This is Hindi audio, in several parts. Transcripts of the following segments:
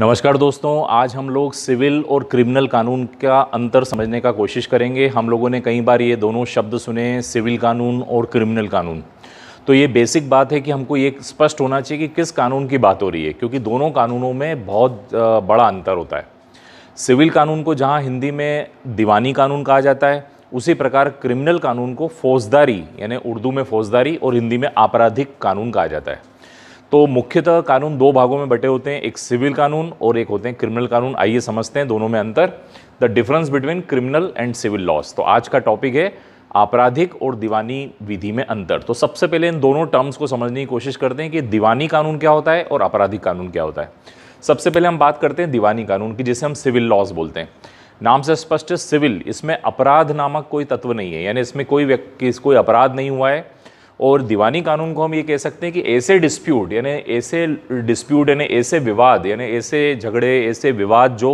नमस्कार दोस्तों आज हम लोग सिविल और क्रिमिनल कानून का अंतर समझने का कोशिश करेंगे हम लोगों ने कई बार ये दोनों शब्द सुने सिविल कानून और क्रिमिनल कानून तो ये बेसिक बात है कि हमको ये स्पष्ट होना चाहिए कि किस कानून की बात हो रही है क्योंकि दोनों कानूनों में बहुत बड़ा अंतर होता है सिविल कानून को जहाँ हिंदी में दीवानी कानून कहा जाता है उसी प्रकार क्रिमिनल कानून को फौजदारी यानी उर्दू में फौजदारी और हिंदी में आपराधिक कानून कहा जाता है तो मुख्यतः कानून दो भागों में बटे होते हैं एक सिविल कानून और एक होते हैं क्रिमिनल कानून आइए समझते हैं दोनों में अंतर the difference between criminal and civil laws तो आज का टॉपिक है आपराधिक और दीवानी विधि में अंतर तो सबसे पहले इन दोनों टर्म्स को समझने की कोशिश करते हैं कि दीवानी कानून क्या होता है और आपराधिक कानून क्या होता है सबसे पहले हम बात करते हैं दीवानी कानून की जिसे हम सिविल लॉस बोलते हैं नाम से स्पष्ट है सिविल इसमें अपराध नामक कोई तत्व नहीं है यानी इसमें कोई व्यक्ति कोई अपराध नहीं हुआ है और दीवानी कानून को हम ये कह सकते हैं कि ऐसे डिस्प्यूट यानी ऐसे डिस्प्यूट यानी ऐसे विवाद यानी ऐसे झगड़े ऐसे विवाद जो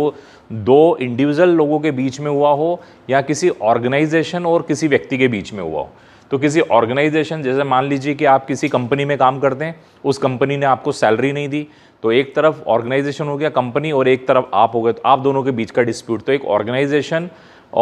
दो इंडिविजुअल लोगों के बीच में हुआ हो या किसी ऑर्गेनाइजेशन और किसी व्यक्ति के बीच में हुआ हो तो किसी ऑर्गेनाइजेशन जैसे मान लीजिए कि आप किसी कंपनी में काम करते हैं उस कंपनी ने आपको सैलरी नहीं दी तो एक तरफ ऑर्गेनाइजेशन हो गया कंपनी और एक तरफ आप हो गए तो आप दोनों के बीच का डिस्प्यूट तो एक ऑर्गेनाइजेशन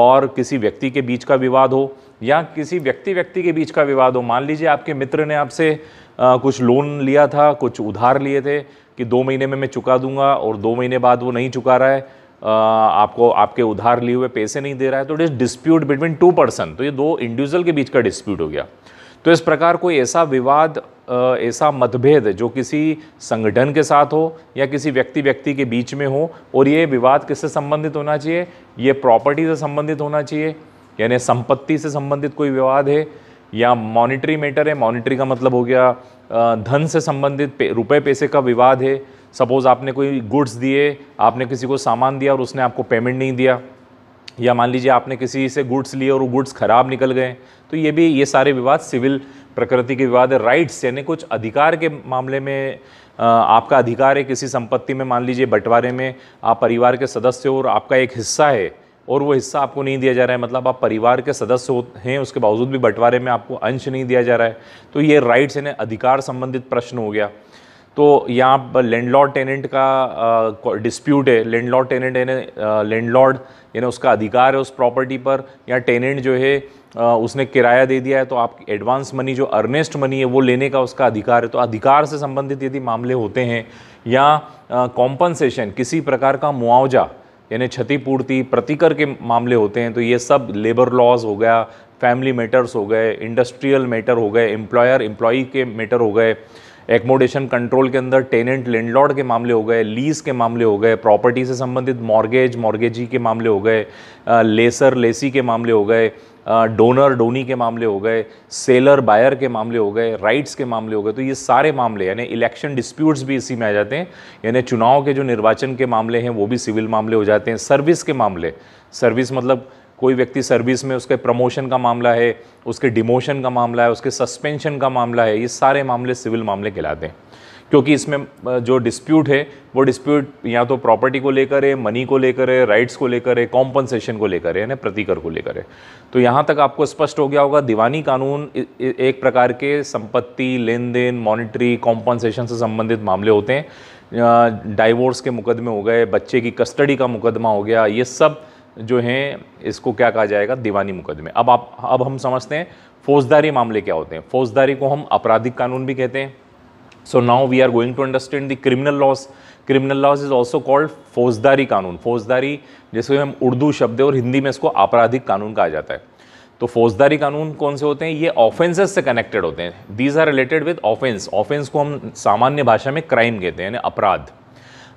और किसी व्यक्ति के बीच का विवाद हो या किसी व्यक्ति व्यक्ति के बीच का विवाद हो मान लीजिए आपके मित्र ने आपसे कुछ लोन लिया था कुछ उधार लिए थे कि दो महीने में मैं चुका दूंगा और दो महीने बाद वो नहीं चुका रहा है आपको आपके उधार लिए हुए पैसे नहीं दे रहा है तो it is dispute between two person तो ये दो इंडिविजुअल के बीच का डिस्प्यूट हो गया तो इस प्रकार कोई ऐसा विवाद ऐसा मतभेद जो किसी संगठन के साथ हो या किसी व्यक्ति व्यक्ति के बीच में हो और ये विवाद किससे संबंधित होना चाहिए ये प्रॉपर्टी से संबंधित होना चाहिए यानी संपत्ति से संबंधित कोई विवाद है या मॉनिटरी मैटर है मॉनिटरी का मतलब हो गया धन से संबंधित पे, रुपए पैसे का विवाद है सपोज़ आपने कोई गुड्स दिए आपने किसी को सामान दिया और उसने आपको पेमेंट नहीं दिया या मान लीजिए आपने किसी से गुड्स लिए और वो गुड्स खराब निकल गए तो ये भी ये सारे विवाद सिविल प्रकृति के विवाद है राइट्स यानी कुछ अधिकार के मामले में आपका अधिकार है किसी संपत्ति में मान लीजिए बंटवारे में आप परिवार के सदस्य हो और आपका एक हिस्सा है और वो हिस्सा आपको नहीं दिया जा रहा है मतलब आप परिवार के सदस्य हैं उसके बावजूद भी बंटवारे में आपको अंश नहीं दिया जा रहा है तो ये राइट्स यानी अधिकार संबंधित प्रश्न हो गया तो यहाँ लैंड लैंडलॉर्ड टेनेंट का डिस्प्यूट है लैंडलॉर्ड टेनेंट यानी लैंडलॉर्ड यानी उसका अधिकार है उस प्रॉपर्टी पर या टेनेंट जो है आ, उसने किराया दे दिया है तो आप एडवांस मनी जो अर्नेस्ट मनी है वो लेने का उसका अधिकार है तो अधिकार से संबंधित यदि मामले होते हैं या कॉम्पनसेशन किसी प्रकार का मुआवजा यानी क्षतिपूर्ति प्रतिकर के मामले होते हैं तो ये सब लेबर लॉज हो गया फैमिली मैटर्स हो गए इंडस्ट्रियल मैटर हो गए एम्प्लॉयर एम्प्लॉई के मैटर हो गए एकोमोडेशन कंट्रोल के अंदर टेनेंट लैंडलॉर्ड के मामले हो गए लीज के मामले हो गए प्रॉपर्टी से संबंधित मॉर्गेज मॉर्गेजी के मामले हो गए लेसर लेसी के मामले हो गए डोनर डोनी के मामले हो गए सेलर बायर के मामले हो गए राइट्स के मामले हो गए तो ये सारे मामले यानी इलेक्शन डिस्प्यूट्स भी इसी में आ जाते हैं यानी चुनाव के जो निर्वाचन के मामले हैं वो भी सिविल मामले हो जाते हैं सर्विस के मामले सर्विस मतलब कोई व्यक्ति सर्विस में उसके प्रमोशन का मामला है उसके डिमोशन का मामला है उसके सस्पेंशन का मामला है ये सारे मामले सिविल मामले कहलाते हैं क्योंकि इसमें जो डिस्प्यूट है वो डिस्प्यूट या तो प्रॉपर्टी को लेकर है मनी को लेकर है राइट्स को लेकर है कॉम्पनसेशन को लेकर है यानी प्रतिकर को लेकर है तो यहाँ तक आपको स्पष्ट हो गया होगा दीवानी कानून एक प्रकार के संपत्ति लेन देन मॉनिटरी कॉम्पनसेशन से संबंधित मामले होते हैं डाइवोर्स के मुकदमे हो गए बच्चे की कस्टडी का मुकदमा हो गया ये सब जो हैं इसको क्या कहा जाएगा दीवानी मुकदमे अब आप अब हम समझते हैं फौजदारी मामले क्या होते हैं फौजदारी को हम आपराधिक कानून भी कहते हैं so now we are going to understand the criminal laws criminal laws is also called फौजदारी कानून फौजदारी जैसे हम उर्दू शब्द और हिंदी में इसको आपराधिक कानून कहा जाता है तो फौजदारी कानून कौन से होते हैं ये ऑफेंसेस से कनेक्टेड होते हैं these are related with offence offence को हम सामान्य भाषा में क्राइम कहते हैं यानी अपराध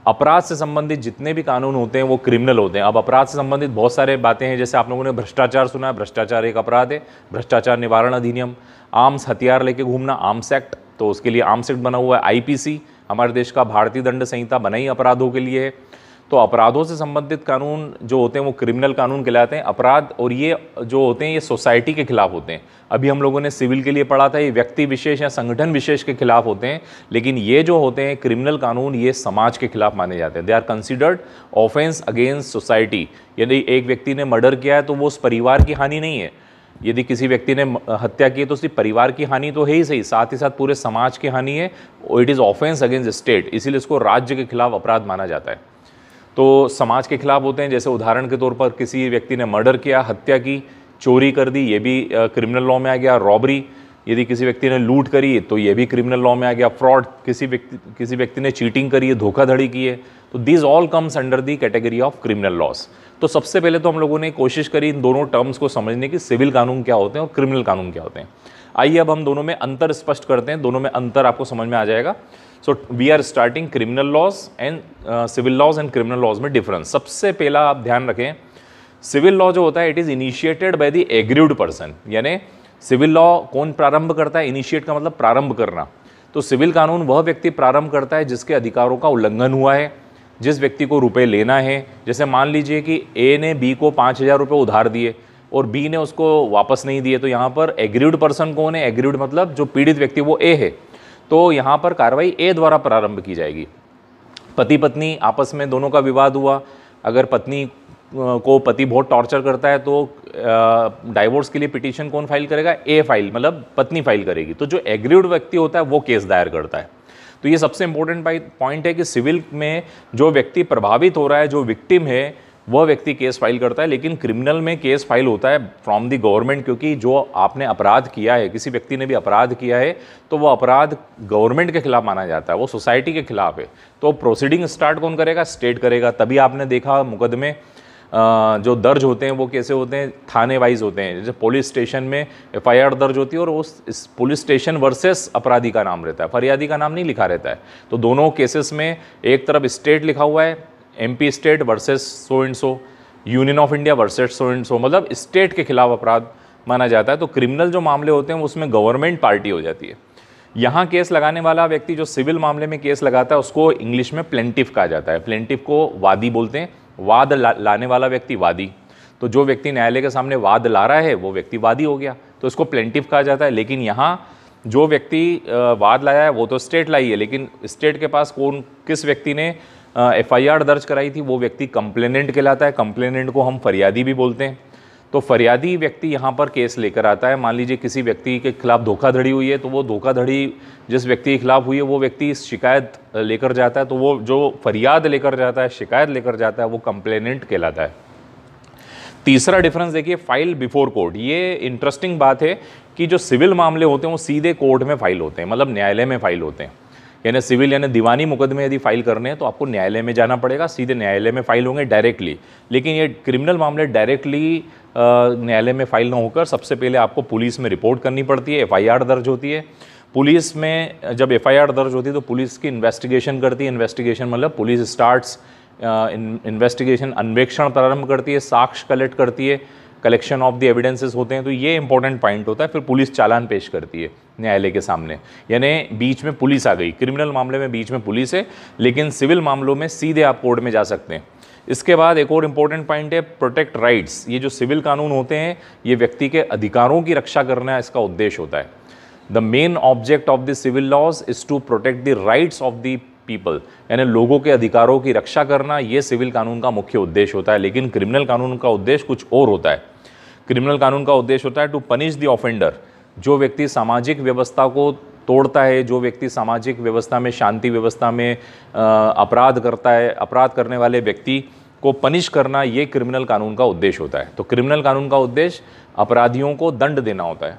अपराध से संबंधित जितने भी कानून होते हैं वो क्रिमिनल होते हैं अब अपराध से संबंधित बहुत सारे बातें हैं जैसे आप लोगों ने भ्रष्टाचार सुना है भ्रष्टाचार एक अपराध है भ्रष्टाचार निवारण अधिनियम आर्म्स हथियार लेके घूमना आर्म्स एक्ट तो उसके लिए आम सेट बना हुआ है आईपीसी हमारे देश का भारतीय दंड संहिता बना ही अपराधों के लिए है तो अपराधों से संबंधित कानून जो होते हैं वो क्रिमिनल कानून कहलाते हैं अपराध और ये जो होते हैं ये सोसाइटी के खिलाफ होते हैं अभी हम लोगों ने सिविल के लिए पढ़ा था ये व्यक्ति विशेष या संगठन विशेष के खिलाफ होते हैं लेकिन ये जो होते हैं क्रिमिनल कानून ये समाज के खिलाफ माने जाते हैं they are considered offence against society यदि एक व्यक्ति ने मर्डर किया है तो वो उस परिवार की हानि नहीं है यदि किसी व्यक्ति ने हत्या की तो उसकी परिवार की हानि तो है ही सही साथ ही साथ पूरे समाज की हानि है it is offence against state इसीलिए इसको राज्य के खिलाफ अपराध माना जाता है तो समाज के खिलाफ होते हैं जैसे उदाहरण के तौर पर किसी व्यक्ति ने मर्डर किया हत्या की चोरी कर दी ये भी क्रिमिनल लॉ में आ गया रॉबरी यदि किसी व्यक्ति ने लूट करी तो ये भी क्रिमिनल लॉ में आ गया फ्रॉड किसी व्यक्ति किसी व्यक्ति ने चीटिंग करी है धोखाधड़ी की है तो this all comes under the category of criminal laws तो सबसे पहले तो हम लोगों ने कोशिश करी इन दोनों टर्म्स को समझने की सिविल कानून क्या होते हैं और क्रिमिनल कानून क्या होते हैं आइए अब हम दोनों में अंतर स्पष्ट करते हैं दोनों में अंतर आपको समझ में आ जाएगा so we are starting criminal laws and civil laws and criminal laws में डिफरेंस सबसे पहला आप ध्यान रखें सिविल लॉ जो होता है it is initiated by the aggrieved person यानी सिविल लॉ कौन प्रारंभ करता है इनिशिएट का मतलब प्रारंभ करना तो सिविल कानून वह व्यक्ति प्रारंभ करता है जिसके अधिकारों का उल्लंघन हुआ है जिस व्यक्ति को रुपए लेना है जैसे मान लीजिए कि ए ने बी को पाँच हज़ार रुपये उधार दिए और बी ने उसको वापस नहीं दिए तो यहाँ पर एग्रीड पर्सन कौन है एग्रीड मतलब जो पीड़ित व्यक्ति वो ए है तो यहाँ पर कार्रवाई ए द्वारा प्रारंभ की जाएगी पति पत्नी आपस में दोनों का विवाद हुआ अगर पत्नी को पति बहुत टॉर्चर करता है तो डाइवोर्स के लिए पिटीशन कौन फाइल करेगा ए फाइल मतलब पत्नी फाइल करेगी तो जो एग्रीड व्यक्ति होता है वो केस दायर करता है तो ये सबसे इंपॉर्टेंट पॉइंट है कि सिविल में जो व्यक्ति प्रभावित हो रहा है जो विक्टिम है वह व्यक्ति केस फाइल करता है लेकिन क्रिमिनल में केस फाइल होता है फ्रॉम दी गवर्नमेंट क्योंकि जो आपने अपराध किया है किसी व्यक्ति ने भी अपराध किया है तो वो अपराध गवर्नमेंट के खिलाफ माना जाता है वो सोसाइटी के खिलाफ है तो प्रोसीडिंग स्टार्ट कौन करेगा स्टेट करेगा तभी आपने देखा मुकदमे जो दर्ज होते हैं वो कैसे होते हैं थाने वाइज होते हैं जैसे पुलिस स्टेशन में एफ दर्ज होती है और उस पुलिस स्टेशन वर्सेस अपराधी का नाम रहता है फरियादी का नाम नहीं लिखा रहता है तो दोनों केसेस में एक तरफ स्टेट लिखा हुआ है M state versus so and so union of India versus so and so मतलब स्टेट के खिलाफ अपराध माना जाता है तो क्रिमिनल जो मामले होते हैं उसमें गवर्नमेंट पार्टी हो जाती है यहाँ केस लगाने वाला व्यक्ति जो सिविल मामले में केस लगाता है उसको इंग्लिश में प्लेंटिव कहा जाता है प्लेंटिव को वादी बोलते हैं वाद ला, लाने वाला व्यक्ति वादी तो जो व्यक्ति न्यायालय के सामने वाद ला रहा है वो व्यक्ति वादी हो गया तो इसको प्लेंटिव कहा जाता है लेकिन यहाँ जो व्यक्ति वाद लाया है वो तो स्टेट लाई है लेकिन स्टेट के पास कौन किस व्यक्ति ने एफ दर्ज कराई थी वो व्यक्ति कंप्लेनेंट कहलाता है कंप्लेनेंट को हम फरियादी भी बोलते हैं तो फरियादी व्यक्ति यहाँ पर केस लेकर आता है मान लीजिए किसी व्यक्ति के खिलाफ धोखाधड़ी हुई है तो वो धोखाधड़ी जिस व्यक्ति के खिलाफ हुई है वो व्यक्ति शिकायत लेकर जाता है तो वो जो फरियाद लेकर जाता है शिकायत लेकर जाता है वो कंप्लेनेंट कहलाता है तीसरा डिफरेंस देखिए फाइल बिफोर कोर्ट ये इंटरेस्टिंग बात है कि जो सिविल मामले होते हैं वो सीधे कोर्ट में फाइल होते हैं मतलब न्यायालय में फाइल होते हैं यानी सिविल यानी दीवानी मुकदमे यदि फाइल करने हैं तो आपको न्यायालय में जाना पड़ेगा सीधे न्यायालय में फाइल होंगे डायरेक्टली लेकिन ये क्रिमिनल मामले डायरेक्टली न्यायालय में फाइल ना होकर सबसे पहले आपको पुलिस में रिपोर्ट करनी पड़ती है एफ दर्ज होती है पुलिस में जब एफ दर्ज होती है तो पुलिस की इन्वेस्टिगेशन करती है इन्वेस्टिगेशन मतलब पुलिस स्टार्ट इन्वेस्टिगेशन अन्वेक्षण प्रारंभ करती है साक्ष्य कलेक्ट करती है कलेक्शन ऑफ द एविडेंसेस होते हैं तो ये इंपॉर्टेंट पॉइंट होता है फिर पुलिस चालान पेश करती है न्यायालय के सामने यानी बीच में पुलिस आ गई क्रिमिनल मामले में बीच में पुलिस है लेकिन सिविल मामलों में सीधे आप कोर्ट में जा सकते हैं इसके बाद एक और इम्पॉर्टेंट पॉइंट है प्रोटेक्ट राइट्स ये जो सिविल कानून होते हैं ये व्यक्ति के अधिकारों की रक्षा करना इसका उद्देश्य होता है the main object of the civil laws is to protect the rights of the people यानी लोगों के अधिकारों की रक्षा करना ये सिविल कानून का मुख्य उद्देश्य होता है लेकिन क्रिमिनल कानून का उद्देश्य कुछ और होता है क्रिमिनल कानून का उद्देश्य होता है टू पनिश द ऑफेंडर जो व्यक्ति सामाजिक व्यवस्था को तोड़ता है जो व्यक्ति सामाजिक व्यवस्था में शांति व्यवस्था में अपराध करता है अपराध करने वाले व्यक्ति को पनिश करना ये क्रिमिनल कानून का उद्देश्य होता है तो क्रिमिनल कानून का उद्देश्य अपराधियों को दंड देना होता है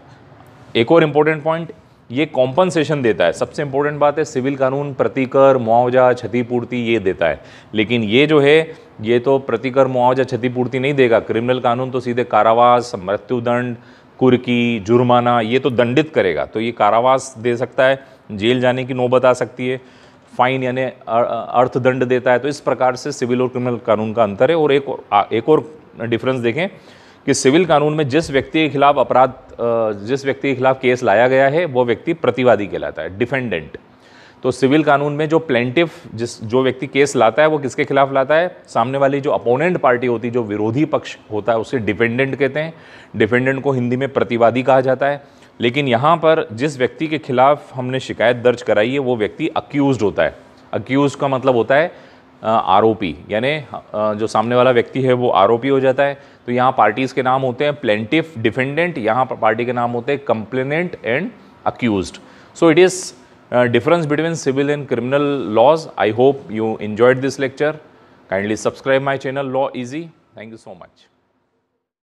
एक और इम्पोर्टेंट पॉइंट ये कॉम्पनसेशन देता है सबसे इम्पोर्टेंट बात है सिविल कानून प्रतिकर मुआवजा क्षतिपूर्ति ये देता है लेकिन ये जो है ये तो प्रतिकर मुआवजा क्षतिपूर्ति नहीं देगा क्रिमिनल कानून तो सीधे कारावास मृत्युदंड कुर्की जुर्माना ये तो दंडित करेगा तो ये कारावास दे सकता है जेल जाने की नौबत आ सकती है फाइन यानी अर्थदंड देता है तो इस प्रकार से सिविल और क्रिमिनल कानून का अंतर है और एक और, एक और डिफरेंस देखें कि सिविल कानून में जिस व्यक्ति के खिलाफ अपराध जिस व्यक्ति के खिलाफ केस लाया गया है वो व्यक्ति प्रतिवादी कहलाता है डिफेंडेंट तो सिविल कानून में जो प्लेंटिव जिस जो व्यक्ति केस लाता है वो किसके खिलाफ लाता है सामने वाली जो अपोनेंट पार्टी होती है जो विरोधी पक्ष होता है उसे डिफेंडेंट कहते हैं डिफेंडेंट को हिंदी में प्रतिवादी कहा जाता है लेकिन यहाँ पर जिस व्यक्ति के खिलाफ हमने शिकायत दर्ज कराई है वो व्यक्ति अक्यूज होता है अक्यूज का मतलब होता है आरोपी यानी जो सामने वाला व्यक्ति है वो आरोपी हो जाता है तो यहाँ पार्टीज़ के नाम होते हैं प्लेंटिफ डिफेंडेंट यहाँ पार्टी के नाम होते हैं complainant and accused so it is difference between civil and criminal laws I hope you enjoyed this lecture kindly subscribe my channel Law Easy thank you so much